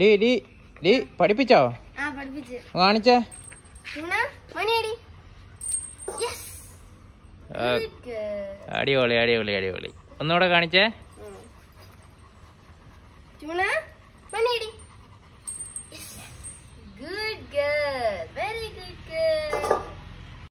D D D പഠിപ്പിച്ചോ കാണിച്ചേ അടിപൊളി അടിപൊളി അടിപൊളി ഒന്നുകൂടെ കാണിച്ചേ ചുണ